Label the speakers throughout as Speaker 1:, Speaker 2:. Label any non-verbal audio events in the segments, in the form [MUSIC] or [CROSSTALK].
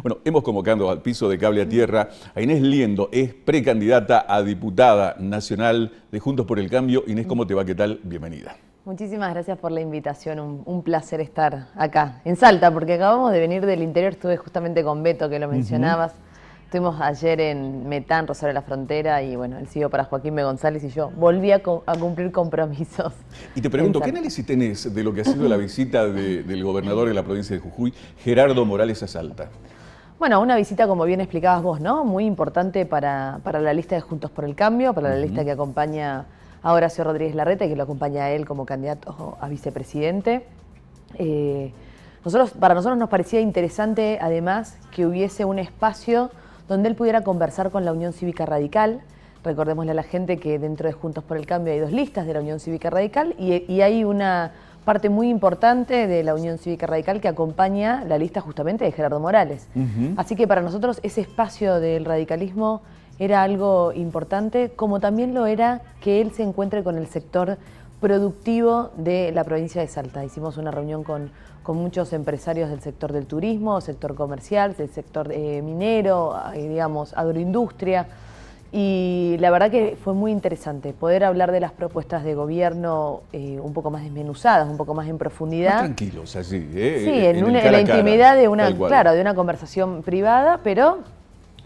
Speaker 1: Bueno, hemos convocado al piso de cable a tierra a Inés Liendo, es precandidata a diputada nacional de Juntos por el Cambio. Inés, ¿cómo te va? ¿Qué tal? Bienvenida.
Speaker 2: Muchísimas gracias por la invitación, un, placer estar acá, en Salta, porque acabamos de venir del interior, estuve justamente con Beto, que lo mencionabas. Estuvimos ayer en Metán, Rosario de la Frontera, y bueno, el siguió para Joaquín B. González y yo volví a, cumplir compromisos.
Speaker 1: Y te pregunto, ¿qué análisis tenés de lo que ha sido la visita del gobernador de la provincia de Jujuy, Gerardo Morales a Salta?
Speaker 2: Bueno, una visita, como bien explicabas vos, ¿no? Muy importante para, la lista de Juntos por el Cambio, para la lista que acompaña a Horacio Rodríguez Larreta y que lo acompaña a él como candidato a vicepresidente. Eh, nosotros, para nosotros nos parecía interesante, además, que hubiese un espacio donde él pudiera conversar con la Unión Cívica Radical. Recordémosle a la gente que dentro de Juntos por el Cambio hay dos listas de la Unión Cívica Radical y hay una parte muy importante de la Unión Cívica Radical que acompaña la lista justamente de Gerardo Morales. Así que para nosotros ese espacio del radicalismo era algo importante, como también lo era que él se encuentre con el sector productivo de la provincia de Salta. Hicimos una reunión con, muchos empresarios del sector del turismo, sector comercial, del sector eh, minero, eh, digamos, agroindustria. Y la verdad que fue muy interesante poder hablar de las propuestas de gobierno eh, un poco más desmenuzadas, un poco más en profundidad. Más
Speaker 1: tranquilos, así. Eh, sí, en, la intimidad de una, claro, de
Speaker 2: una conversación privada, pero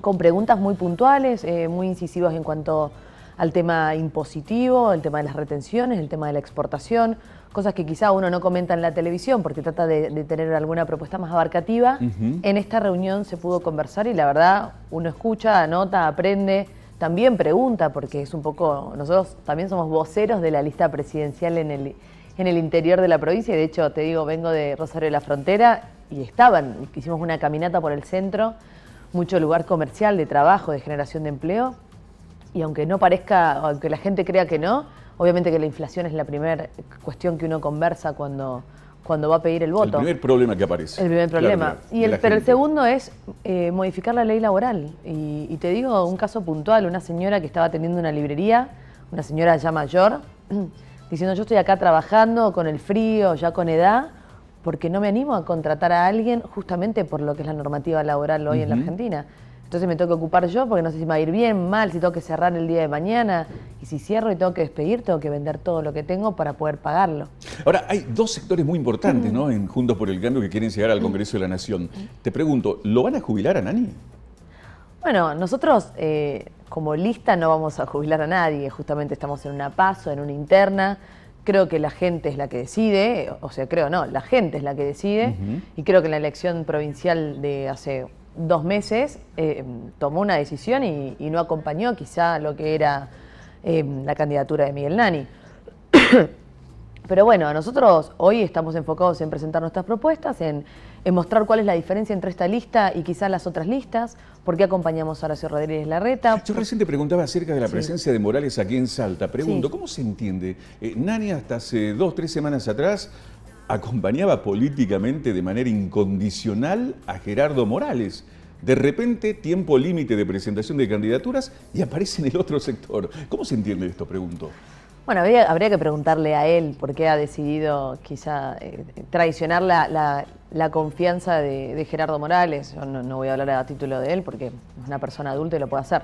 Speaker 2: con preguntas muy puntuales, eh, muy incisivas en cuanto al tema impositivo, el tema de las retenciones, el tema de la exportación, cosas que quizá uno no comenta en la televisión porque trata de, tener alguna propuesta más abarcativa. En esta reunión se pudo conversar y la verdad uno escucha, anota, aprende también pregunta, porque es un poco, nosotros también somos voceros de la lista presidencial en el, en el interior de la provincia, y de hecho te digo, vengo de Rosario de la Frontera y estaban, hicimos una caminata por el centro, mucho lugar comercial, de trabajo, de generación de empleo, y aunque no parezca, aunque la gente crea que no, obviamente que la inflación es la primera cuestión que uno conversa cuando cuando va a pedir el voto. El primer
Speaker 1: problema que aparece. El primer problema. y pero el
Speaker 2: segundo es eh, modificar la ley laboral. Y, te digo un caso puntual, una señora que estaba teniendo una librería, una señora ya mayor, [CLEARS THROAT] diciendo yo estoy acá trabajando con el frío, ya con edad, porque no me animo a contratar a alguien justamente por lo que es la normativa laboral hoy en la Argentina. Entonces me tengo que ocupar yo porque no sé si me va a ir bien, mal, si tengo que cerrar el día de mañana. Y si cierro y tengo que despedir, tengo que vender todo lo que tengo para poder pagarlo.
Speaker 1: Ahora, hay dos sectores muy importantes, ¿no? En Juntos por el Cambio que quieren llegar al Congreso de la Nación. Te pregunto, ¿lo van a jubilar a Nani?
Speaker 2: Bueno, nosotros eh, como lista no vamos a jubilar a nadie. Justamente estamos en una paso, en una interna creo que la gente es la que decide, o sea, creo no, la gente es la que decide, y creo que la elección provincial de hace dos meses eh, tomó una decisión y, no acompañó quizá lo que era eh, la candidatura de Miguel Nani. [COUGHS] Pero bueno, nosotros hoy estamos enfocados en presentar nuestras propuestas, en, mostrar cuál es la diferencia entre esta lista y quizá las otras listas, por qué acompañamos a Horacio Rodríguez Larreta. Yo
Speaker 1: recién preguntaba acerca de la presencia de Morales aquí en Salta. Pregunto, ¿cómo se entiende? Eh, Nani hasta hace dos, tres semanas atrás acompañaba políticamente de manera incondicional a Gerardo Morales. De repente, tiempo límite de presentación de candidaturas y aparece en el otro sector. ¿Cómo se entiende esto? Pregunto.
Speaker 2: Bueno, habría, que preguntarle a él por qué ha decidido quizá eh, traicionar la, confianza de, Gerardo Morales. Yo no, voy a hablar a título de él porque es una persona adulta y lo puede hacer.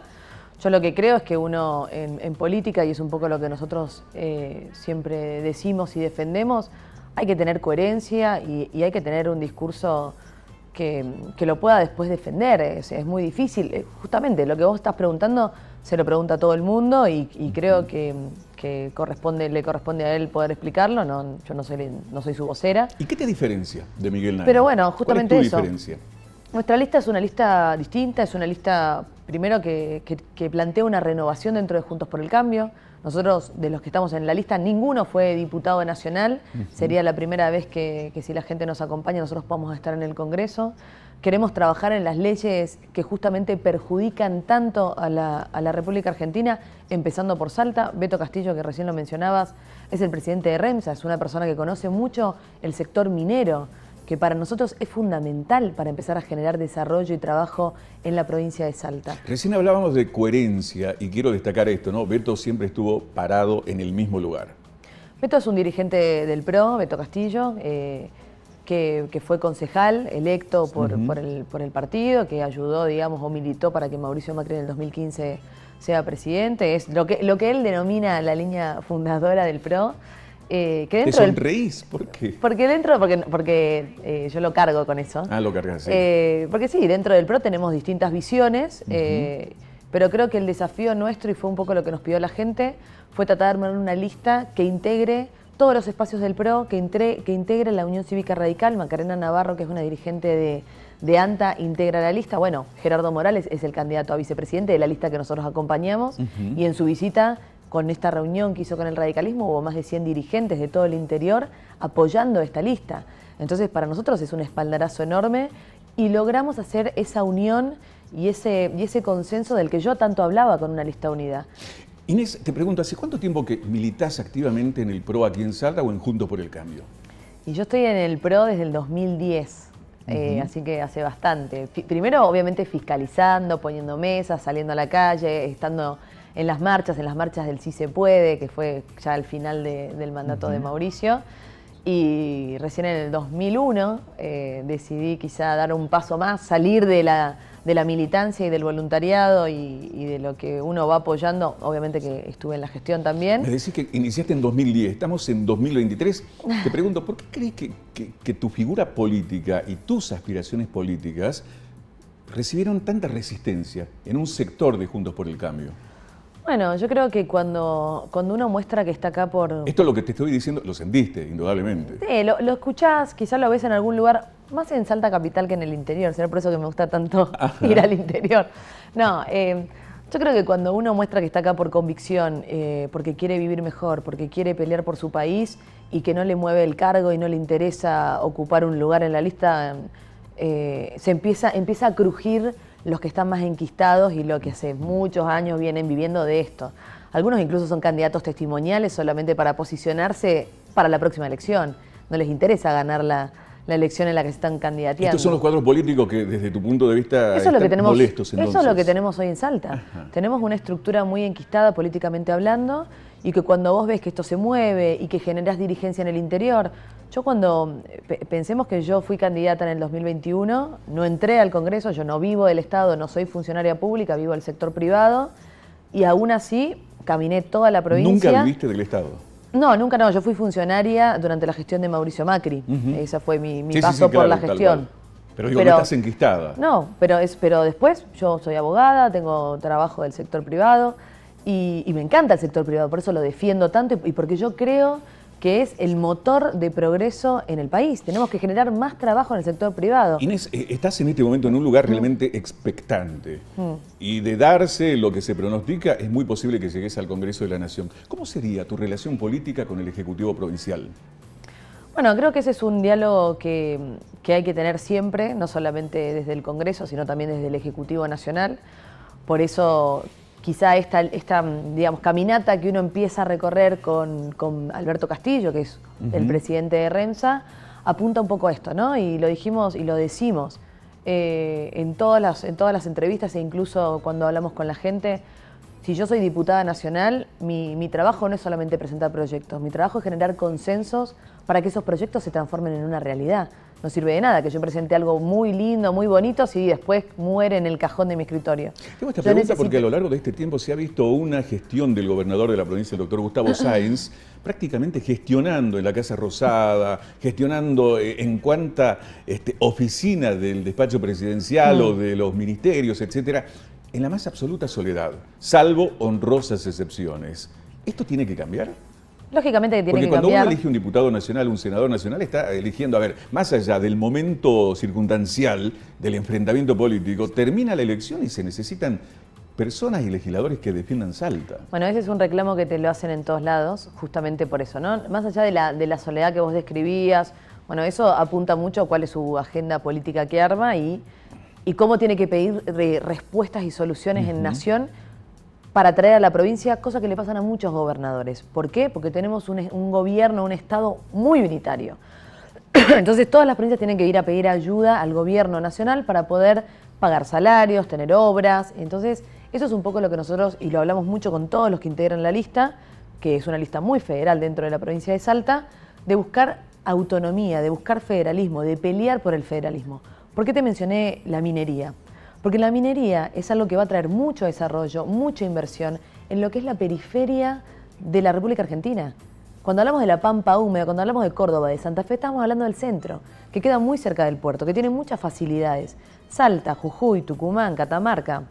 Speaker 2: Yo lo que creo es que uno en, política, y es un poco lo que nosotros eh, siempre decimos y defendemos, hay que tener coherencia y, hay que tener un discurso que, lo pueda después defender. Es, muy difícil. Eh, justamente lo que vos estás preguntando se lo pregunta todo el mundo y, creo que, corresponde, le corresponde a él poder explicarlo. yo no soy, no soy su vocera.
Speaker 1: ¿Y qué te diferencia de Miguel Nair? Pero bueno, justamente ¿Cuál es tu diferencia?
Speaker 2: Nuestra lista es una lista distinta, es una lista primero que, plantea una renovación dentro de Juntos por el Cambio. Nosotros, de los que estamos en la lista, ninguno fue diputado nacional. Sería la primera vez que, si la gente nos acompaña, nosotros podamos estar en el Congreso. Queremos trabajar en las leyes que justamente perjudican tanto a la, a la República Argentina, empezando por Salta. Beto Castillo, que recién lo mencionabas, es el presidente de REMSA, es una persona que conoce mucho el sector minero que para nosotros es fundamental para empezar a generar desarrollo y trabajo en la provincia de Salta.
Speaker 1: Recién hablábamos de coherencia y quiero destacar esto, ¿no? Beto siempre estuvo parado en el mismo lugar.
Speaker 2: Beto es un dirigente del PRO, Beto Castillo, eh, que, fue concejal electo por, el, partido, que ayudó, digamos, o militó para que Mauricio Macri en el 2015 sea presidente. Es lo que él denomina la línea fundadora del PRO. Eh, que dentro ¿Te sonreís? ¿Por qué? Porque dentro, porque, porque eh, yo lo cargo con eso. Ah,
Speaker 1: lo cargas, sí. Eh,
Speaker 2: porque sí, dentro del PRO tenemos distintas visiones, pero creo que el desafío nuestro, y fue un poco lo que nos pidió la gente, fue tratar de armar una lista que integre todos los espacios del PRO, que, entre, que integre la Unión Cívica Radical, Macarena Navarro, que es una dirigente de, ANTA integra la lista. Bueno, Gerardo Morales es el candidato a vicepresidente de la lista que nosotros acompañamos y en su visita con esta reunión que hizo con el radicalismo hubo más de 100 dirigentes de todo el interior apoyando esta lista. Entonces para nosotros es un espaldarazo enorme y logramos hacer esa unión y ese, y ese consenso del que yo tanto hablaba con una lista unida.
Speaker 1: Inés, te pregunto, ¿hace cuánto tiempo que militás activamente en el PRO aquí en Salta o en Juntos por el Cambio?
Speaker 2: Y yo estoy en el PRO desde el 2010. Eh, así que hace bastante. primero, obviamente, fiscalizando, poniendo mesas, saliendo a la calle, estando en las marchas, en las marchas del Sí se puede, que fue ya al final del mandato de Mauricio. Y recién en el 2001 eh, decidí quizá dar un paso más, salir de la, de la militancia y del voluntariado y, de lo que uno va apoyando. Obviamente que estuve en la gestión también. Me
Speaker 1: decís que iniciaste en 2010, estamos en 2023. Te [LAUGHS] pregunto, ¿por qué crees que tu figura política y tus aspiraciones políticas recibieron tanta resistencia en un sector de Juntos por el Cambio?
Speaker 2: Bueno, yo creo que cuando, cuando uno muestra que está acá por... Esto
Speaker 1: es lo que te estoy diciendo, lo sentiste, indudablemente.
Speaker 2: Sí, lo, lo escuchás, quizás lo ves en algún lugar, más en Salta Capital que en el interior, será por eso que me gusta tanto [LAUGHS] [LAUGHS] ir al interior. No, eh, yo creo que cuando uno muestra que está acá por convicción, eh, porque quiere vivir mejor, porque quiere pelear por su país y que no le mueve el cargo y no le interesa ocupar un lugar en la lista, eh, se empieza, empieza a crujir los que están más enquistados y lo que hace muchos años vienen viviendo de esto. Algunos incluso son candidatos testimoniales solamente para posicionarse para la próxima elección. No les interesa ganar la, elección en la que se están candidateando. Estos son los
Speaker 1: cuadros políticos que desde tu punto de vista eso es lo que tenemos, Eso es lo que tenemos
Speaker 2: hoy en Salta. Tenemos una estructura muy enquistada políticamente hablando y que cuando vos ves que esto se mueve y que generás dirigencia en el interior, yo cuando eh, pensemos que yo fui candidata en el 2021, no entré al Congreso, yo no vivo del Estado, no soy funcionaria pública, vivo del sector privado y aún así caminé toda la provincia. ¿Nunca viviste del Estado? No, nunca no, yo fui funcionaria durante la gestión de Mauricio Macri, Esa fue mi, paso por la gestión.
Speaker 1: Pero digo, que no estás enquistada.
Speaker 2: No, pero, es, pero después yo soy abogada, tengo trabajo del sector privado y, me encanta el sector privado, por eso lo defiendo tanto y porque yo creo que es el motor de progreso en el país. Tenemos que generar más trabajo en el sector privado.
Speaker 1: Inés, eh, estás en este momento en un lugar mm. realmente expectante. Mm. Y de darse lo que se pronostica, es muy posible que llegues al Congreso de la Nación. ¿Cómo sería tu relación política con el Ejecutivo Provincial?
Speaker 2: Bueno, creo que ese es un diálogo que, que hay que tener siempre, no solamente desde el Congreso, sino también desde el Ejecutivo Nacional. Por eso quizá esta, caminata que uno empieza a recorrer con, Alberto Castillo, que es el presidente de Rensa, apunta un poco a esto, ¿no? Y lo dijimos y lo decimos eh, en, todas las, entrevistas e incluso cuando hablamos con la gente. Si yo soy diputada nacional, mi, mi trabajo no es solamente presentar proyectos, mi trabajo es generar consensos para que esos proyectos se transformen en una realidad no sirve de nada que yo presente algo muy lindo, muy bonito, si después muere en el cajón de mi escritorio. Tengo esta pregunta porque
Speaker 1: a lo largo de este tiempo se ha visto una gestión del gobernador de la provincia, el doctor Gustavo [LAUGHS] Sáenz, prácticamente gestionando en la Casa Rosada, gestionando eh, en cuanta este, oficina del despacho presidencial o mm. de los ministerios, etcétera, en la más absoluta soledad, salvo honrosas excepciones. ¿Esto tiene que cambiar?
Speaker 2: Lógicamente tiene Porque cuando uno elige
Speaker 1: un diputado nacional, un senador nacional, está eligiendo, a ver, más allá del momento circunstancial del enfrentamiento político, termina la elección y se necesitan personas y legisladores que defiendan Salta.
Speaker 2: Bueno, ese es un reclamo que te lo hacen en todos lados, justamente por eso, ¿no? Más allá de la, de la soledad que vos describías, bueno, eso apunta mucho a cuál es su agenda política que arma y, y cómo tiene que pedir eh, respuestas y soluciones en Nación para traer a la provincia, cosa que le pasan a muchos gobernadores. ¿Por qué? Porque tenemos un, un gobierno, un Estado muy unitario. [CLEARS THROAT] Entonces todas las provincias tienen que ir a pedir ayuda al gobierno nacional para poder pagar salarios, tener obras. Entonces eso es un poco lo que nosotros, y lo hablamos mucho con todos los que integran la lista, que es una lista muy federal dentro de la provincia de Salta, de buscar autonomía, de buscar federalismo, de pelear por el federalismo. ¿Por qué te mencioné la minería? Porque la minería es algo que va a traer mucho desarrollo, mucha inversión en lo que es la periferia de la República Argentina. Cuando hablamos de la Pampa Húmeda, cuando hablamos de Córdoba, de Santa Fe, estamos hablando del centro, que queda muy cerca del puerto, que tiene muchas facilidades. Salta, Jujuy, Tucumán, Catamarca.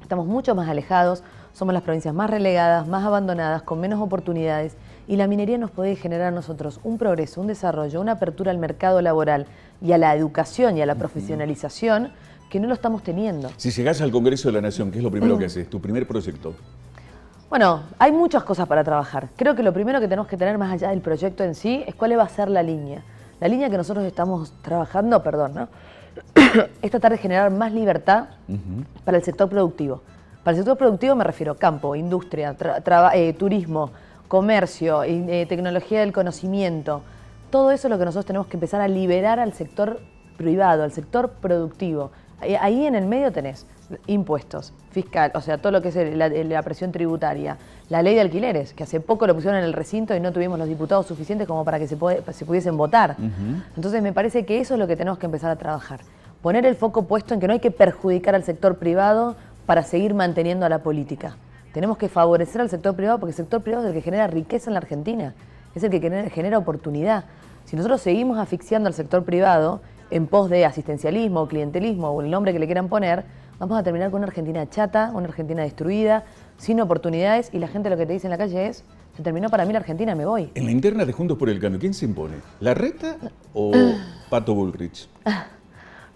Speaker 2: Estamos mucho más alejados, somos las provincias más relegadas, más abandonadas, con menos oportunidades y la minería nos puede generar a nosotros un progreso, un desarrollo, una apertura al mercado laboral y a la educación y a la profesionalización que no lo estamos teniendo.
Speaker 1: Si llegás al Congreso de la Nación, ¿qué es lo primero mm. que haces? ¿Tu primer proyecto?
Speaker 2: Bueno, hay muchas cosas para trabajar. Creo que lo primero que tenemos que tener más allá del proyecto en sí es cuál va a ser la línea. La línea que nosotros estamos trabajando, perdón, ¿no? [COUGHS] es tratar de generar más libertad para el sector productivo. Para el sector productivo me refiero campo, industria, eh, turismo, comercio, eh, tecnología del conocimiento. Todo eso es lo que nosotros tenemos que empezar a liberar al sector privado, al sector productivo. Eh, ahí en el medio tenés impuestos, fiscal, o sea, todo lo que es la, presión tributaria, la ley de alquileres, que hace poco lo pusieron en el recinto y no tuvimos los diputados suficientes como para que se, pudiesen votar. Entonces me parece que eso es lo que tenemos que empezar a trabajar. Poner el foco puesto en que no hay que perjudicar al sector privado para seguir manteniendo a la política. Tenemos que favorecer al sector privado porque el sector privado es el que genera riqueza en la Argentina, es el que genera, genera oportunidad. Si nosotros seguimos asfixiando al sector privado, en pos de asistencialismo, clientelismo o el nombre que le quieran poner, vamos a terminar con una Argentina chata, una Argentina destruida, sin oportunidades y la gente lo que te dice en la calle es, se terminó para mí la Argentina, me voy.
Speaker 1: En la interna de Juntos por el Cambio, ¿quién se impone? ¿La reta o [CLEARS THROAT] Pato Bullrich?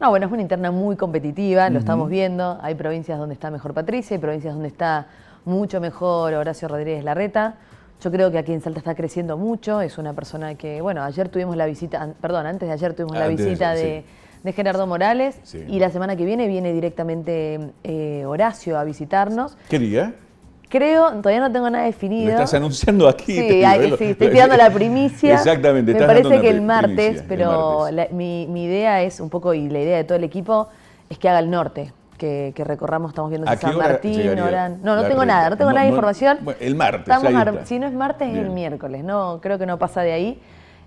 Speaker 2: No, bueno, es una interna muy competitiva, lo estamos viendo. Hay provincias donde está mejor Patricia, hay provincias donde está mucho mejor Horacio Rodríguez Larreta. Yo creo que aquí en Salta está creciendo mucho, es una persona que, bueno, ayer tuvimos la visita, perdón, antes de ayer tuvimos la visita de, Gerardo Morales y la semana que viene viene directamente eh, Horacio a visitarnos. ¿Qué día? Creo, todavía no tengo nada definido. estás
Speaker 1: anunciando aquí. Sí, sí estoy tirando la
Speaker 2: primicia. Exactamente. Me parece que el martes, pero mi, mi idea es un poco, y la idea de todo el equipo, es que haga el norte que, recorramos, estamos viendo San Martín, No, no tengo nada, no tengo nada de información. el martes. si no es martes, es el miércoles, no, creo que no pasa de ahí.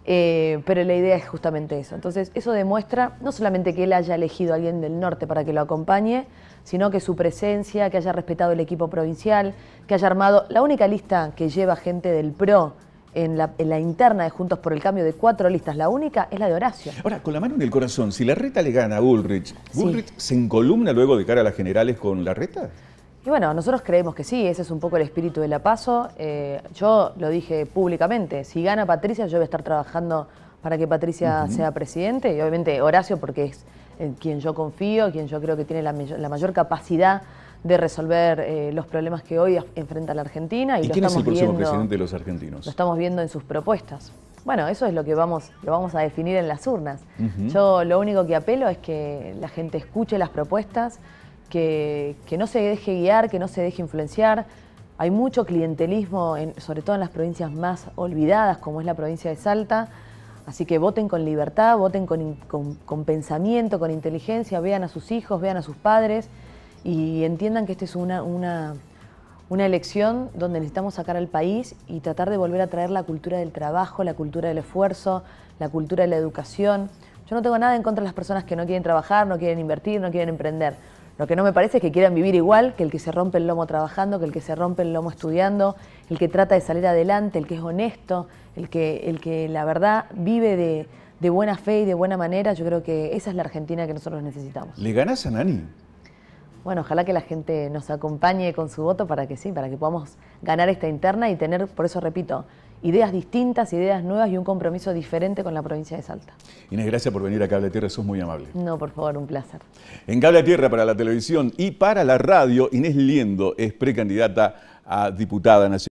Speaker 2: Eh, pero la idea es justamente eso. Entonces, eso demuestra no solamente que él haya elegido a alguien del norte para que lo acompañe, sino que su presencia, que haya respetado el equipo provincial, que haya armado la única lista que lleva gente del PRO en la, interna de Juntos por el Cambio de cuatro listas, la única es la de Horacio.
Speaker 1: Ahora, con la mano en el corazón, si la reta le gana a Ulrich, ¿Bullrich se encolumna luego de cara a las generales con la reta?
Speaker 2: Y bueno, nosotros creemos que sí, ese es un poco el espíritu de la PASO. Eh, yo lo dije públicamente, si gana Patricia, yo voy a estar trabajando para que Patricia sea presidente y obviamente Horacio porque es eh, quien yo confío, quien yo creo que tiene la, la mayor capacidad de resolver eh, los problemas que hoy enfrenta la Argentina. ¿Y, lo estamos viendo,
Speaker 1: los argentinos? Lo estamos
Speaker 2: viendo en sus propuestas. Bueno, eso es lo que vamos, lo vamos a definir en las urnas. Yo lo único que apelo es que la gente escuche las propuestas, que, no se deje guiar, que no se deje influenciar. Hay mucho clientelismo, sobre todo en las provincias más olvidadas, como es la provincia de Salta. Así que voten con libertad, voten con pensamiento, con inteligencia, vean a sus hijos, vean a sus padres y entiendan que esta es una, una, elección donde necesitamos sacar al país y tratar de volver a traer la cultura del trabajo, la cultura del esfuerzo, la cultura de la educación. Yo no tengo nada en contra de las personas que no quieren trabajar, no quieren invertir, no quieren emprender. Lo que no me parece es que quieran vivir igual que el que se rompe el lomo trabajando, que el que se rompe el lomo estudiando, el que trata de salir adelante, el que es honesto, el que, el que la verdad vive de, de buena fe y de buena manera. Yo creo que esa es la Argentina que nosotros necesitamos.
Speaker 1: ¿Le ganas a Nani?
Speaker 2: Bueno, ojalá que la gente nos acompañe con su voto para que sí, para que podamos ganar esta interna y tener, por eso repito, ideas distintas, ideas nuevas y un compromiso diferente con la provincia de Salta.
Speaker 1: Inés, gracias por venir a Cable Tierra, sos muy amable.
Speaker 2: No, por favor, un placer.
Speaker 1: En Cable Tierra para la televisión y para la radio, Inés Liendo es precandidata a diputada nacional.